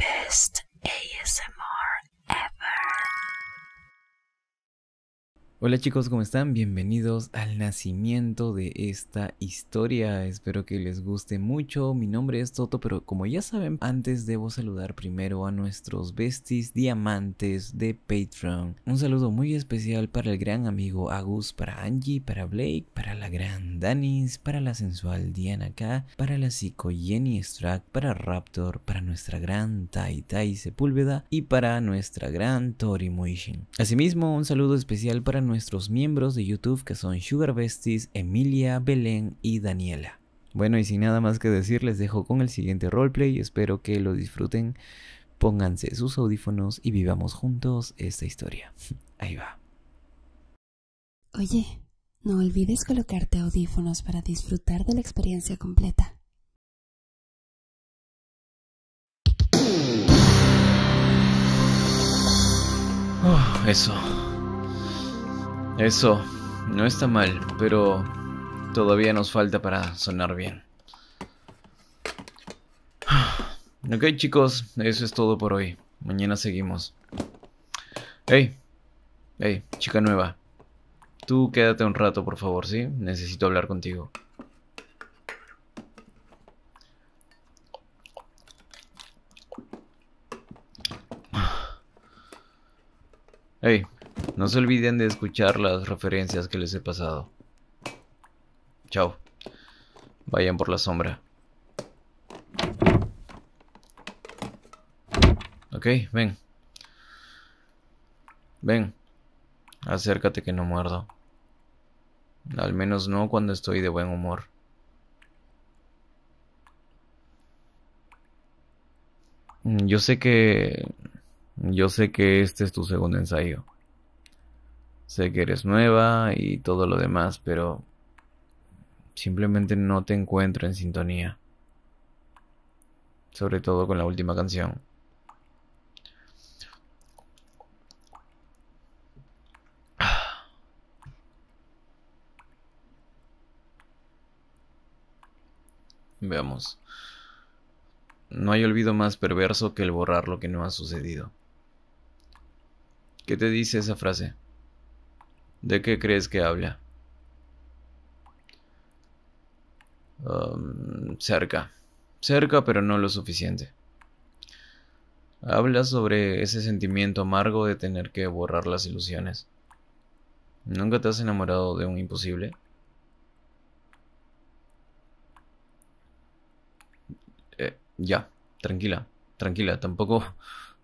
best ASMR Hola chicos, ¿cómo están? Bienvenidos al nacimiento de esta historia. Espero que les guste mucho. Mi nombre es Toto, pero como ya saben, antes debo saludar primero a nuestros besties diamantes de Patreon. Un saludo muy especial para el gran amigo Agus, para Angie, para Blake, para la gran Danis, para la sensual Diana K, para la psico Jenny Strack, para Raptor, para nuestra gran Tai Tai Sepúlveda y para nuestra gran Tori Moishin. Asimismo, un saludo especial para nuestros miembros de YouTube que son Sugar Emilia, Belén y Daniela. Bueno, y sin nada más que decir, les dejo con el siguiente roleplay. Espero que lo disfruten. Pónganse sus audífonos y vivamos juntos esta historia. Ahí va. Oye, no olvides colocarte audífonos para disfrutar de la experiencia completa. Oh, eso. Eso, no está mal, pero todavía nos falta para sonar bien. Ok chicos, eso es todo por hoy. Mañana seguimos. Hey, hey, chica nueva. Tú quédate un rato, por favor, ¿sí? Necesito hablar contigo. Hey, No se olviden de escuchar las referencias que les he pasado. Chao. Vayan por la sombra. Ok, ven. Ven. Acércate que no muerdo. Al menos no cuando estoy de buen humor. Mm, yo sé que... Yo sé que este es tu segundo ensayo. Sé que eres nueva y todo lo demás, pero simplemente no te encuentro en sintonía. Sobre todo con la última canción. Veamos. No hay olvido más perverso que el borrar lo que no ha sucedido. ¿Qué te dice esa frase? ¿De qué crees que habla? Um, cerca. Cerca, pero no lo suficiente. Habla sobre ese sentimiento amargo de tener que borrar las ilusiones. ¿Nunca te has enamorado de un imposible? Eh, ya, tranquila, tranquila, tampoco,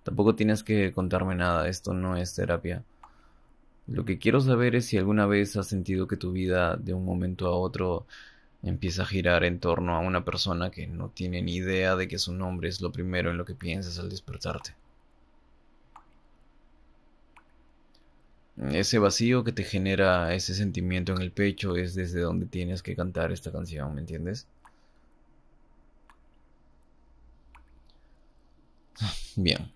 tampoco tienes que contarme nada, esto no es terapia. Lo que quiero saber es si alguna vez has sentido que tu vida de un momento a otro empieza a girar en torno a una persona que no tiene ni idea de que su nombre es lo primero en lo que piensas al despertarte. Ese vacío que te genera ese sentimiento en el pecho es desde donde tienes que cantar esta canción, ¿me entiendes? Bien.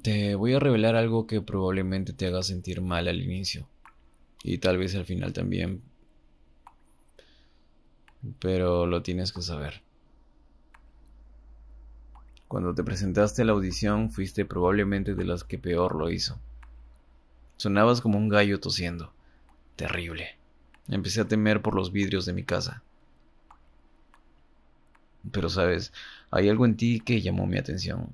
Te voy a revelar algo que probablemente te haga sentir mal al inicio. Y tal vez al final también. Pero lo tienes que saber. Cuando te presentaste a la audición fuiste probablemente de las que peor lo hizo. Sonabas como un gallo tosiendo. Terrible. Empecé a temer por los vidrios de mi casa. Pero sabes, hay algo en ti que llamó mi atención.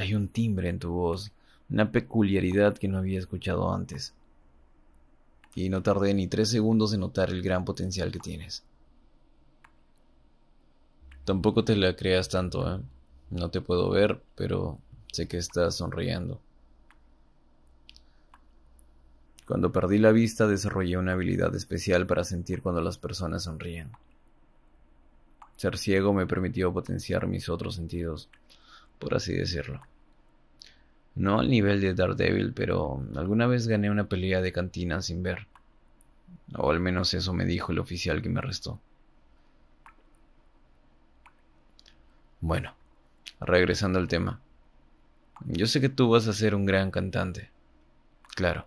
Hay un timbre en tu voz, una peculiaridad que no había escuchado antes. Y no tardé ni tres segundos en notar el gran potencial que tienes. Tampoco te la creas tanto, ¿eh? No te puedo ver, pero sé que estás sonriendo. Cuando perdí la vista desarrollé una habilidad especial para sentir cuando las personas sonríen. Ser ciego me permitió potenciar mis otros sentidos, por así decirlo. No al nivel de Daredevil, pero alguna vez gané una pelea de cantina sin ver. O al menos eso me dijo el oficial que me arrestó. Bueno, regresando al tema. Yo sé que tú vas a ser un gran cantante. Claro.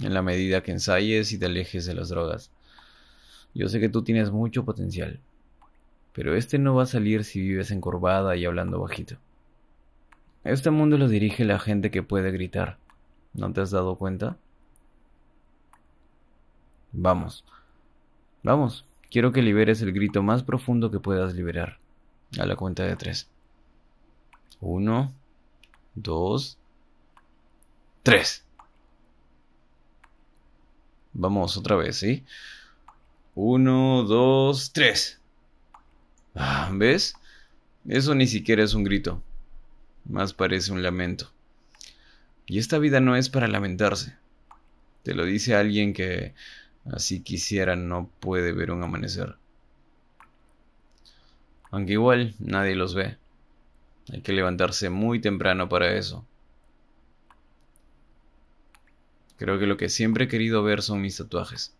En la medida que ensayes y te alejes de las drogas. Yo sé que tú tienes mucho potencial pero este no va a salir si vives encorvada y hablando bajito. Este mundo lo dirige la gente que puede gritar. ¿No te has dado cuenta? Vamos. Vamos. Quiero que liberes el grito más profundo que puedas liberar. A la cuenta de tres. Uno, dos, tres. Vamos otra vez, ¿sí? Uno, dos, tres. Ah, ¿Ves? Eso ni siquiera es un grito. Más parece un lamento. Y esta vida no es para lamentarse. Te lo dice alguien que así quisiera no puede ver un amanecer. Aunque igual nadie los ve. Hay que levantarse muy temprano para eso. Creo que lo que siempre he querido ver son mis tatuajes.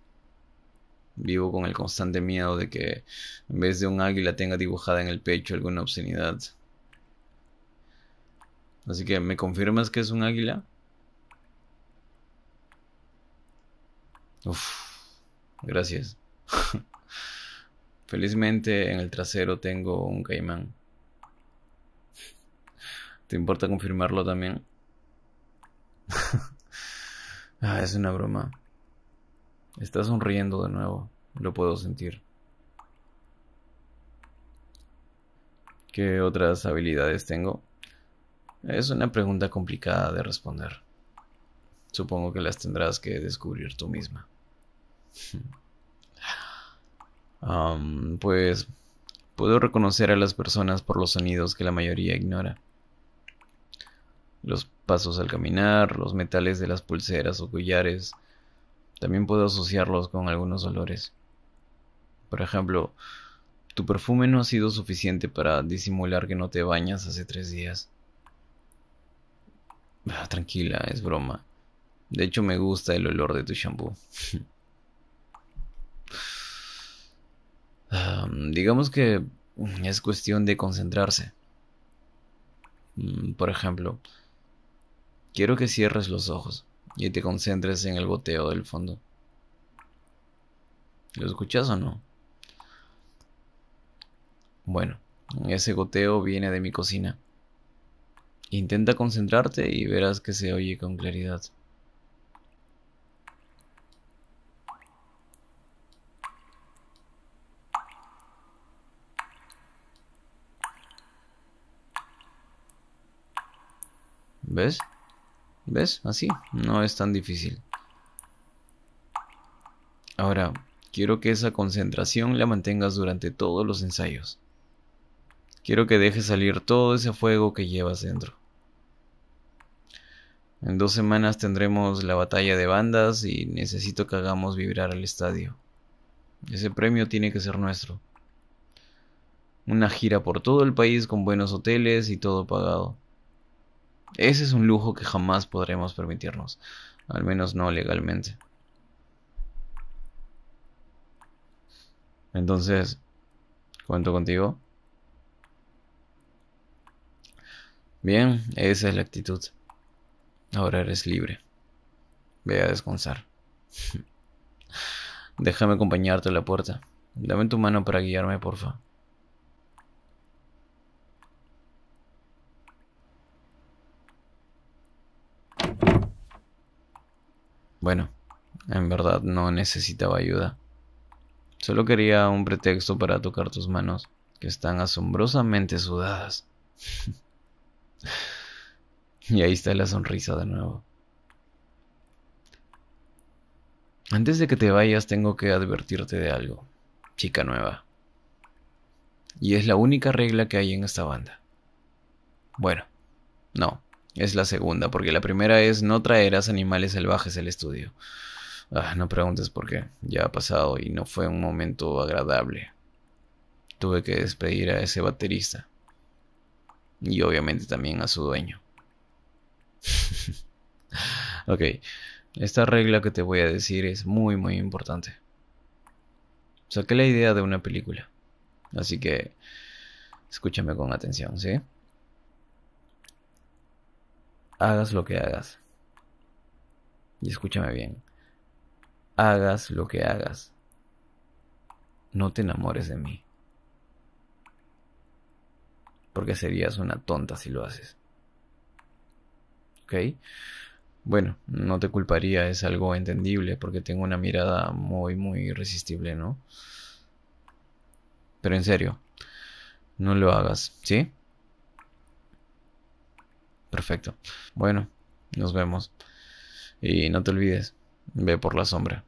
Vivo con el constante miedo de que en vez de un águila tenga dibujada en el pecho alguna obscenidad. Así que, ¿me confirmas que es un águila? gracias. Felizmente en el trasero tengo un caimán. ¿Te importa confirmarlo también? ah, es una broma. Está sonriendo de nuevo, lo puedo sentir. ¿Qué otras habilidades tengo? Es una pregunta complicada de responder. Supongo que las tendrás que descubrir tú misma. pues puedo reconocer a las personas por los sonidos que la mayoría ignora. Los pasos al caminar, los metales de las pulseras o collares, también puedo asociarlos con algunos olores. Por ejemplo, tu perfume no ha sido suficiente para disimular que no te bañas hace tres días. Ah, tranquila, es broma. De hecho, me gusta el olor de tu shampoo. Ah, digamos que es cuestión de concentrarse. Mm, por ejemplo, quiero que cierres los ojos y te concentres en el goteo del fondo. ¿Lo escuchas o no? Bueno, ese goteo viene de mi cocina. Intenta concentrarte y verás que se oye con claridad. ¿Ves? ¿Ves? Así. No es tan difícil. Ahora, quiero que esa concentración la mantengas durante todos los ensayos. Quiero que dejes salir todo ese fuego que llevas dentro. En dos semanas tendremos la batalla de bandas y necesito que hagamos vibrar al estadio. Ese premio tiene que ser nuestro. Una gira por todo el país con buenos hoteles y todo pagado. Ese es un lujo que jamás podremos permitirnos, al menos no legalmente. Entonces, cuento contigo. Bien, esa es la actitud. Ahora eres libre. Ve a descansar. Déjame acompañarte a la puerta. Dame tu mano para guiarme, porfa. Bueno, en verdad no necesitaba ayuda. Solo quería un pretexto para tocar tus manos, que están asombrosamente sudadas. y ahí está la sonrisa de nuevo. Antes de que te vayas tengo que advertirte de algo, chica nueva. Y es la única regla que hay en esta banda. Bueno, no, es la segunda, porque la primera es no traerás animales salvajes al estudio. Ah, no preguntes por qué, ya ha pasado y no fue un momento agradable. Tuve que despedir a ese baterista. Y obviamente también a su dueño. ok, esta regla que te voy a decir es muy muy importante. Saqué la idea de una película. Así que escúchame con atención, ¿sí? Hagas lo que hagas. Y escúchame bien. Hagas lo que hagas. No te enamores de mí. Porque serías una tonta si lo haces. ¿Ok? Bueno, no te culparía, es algo entendible porque tengo una mirada muy, muy irresistible, ¿no? Pero en serio, no lo hagas, ¿sí? Perfecto. Bueno, nos vemos. Y no te olvides, ve por la sombra.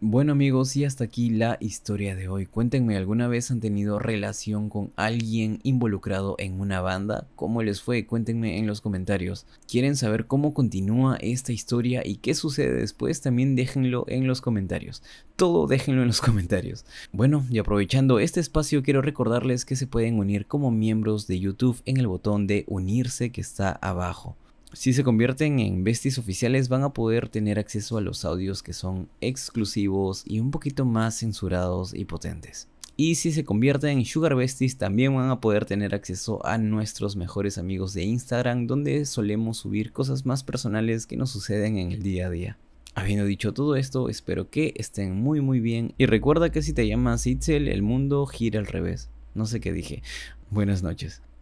Bueno amigos, y hasta aquí la historia de hoy. Cuéntenme, ¿alguna vez han tenido relación con alguien involucrado en una banda? ¿Cómo les fue? Cuéntenme en los comentarios. ¿Quieren saber cómo continúa esta historia y qué sucede después? También déjenlo en los comentarios. Todo déjenlo en los comentarios. Bueno, y aprovechando este espacio, quiero recordarles que se pueden unir como miembros de YouTube en el botón de unirse que está abajo si se convierten en besties oficiales van a poder tener acceso a los audios que son exclusivos y un poquito más censurados y potentes. Y si se convierten en Sugar Besties también van a poder tener acceso a nuestros mejores amigos de Instagram donde solemos subir cosas más personales que nos suceden en el día a día. Habiendo dicho todo esto, espero que estén muy muy bien y recuerda que si te llamas Itzel, el mundo gira al revés. No sé qué dije. Buenas noches.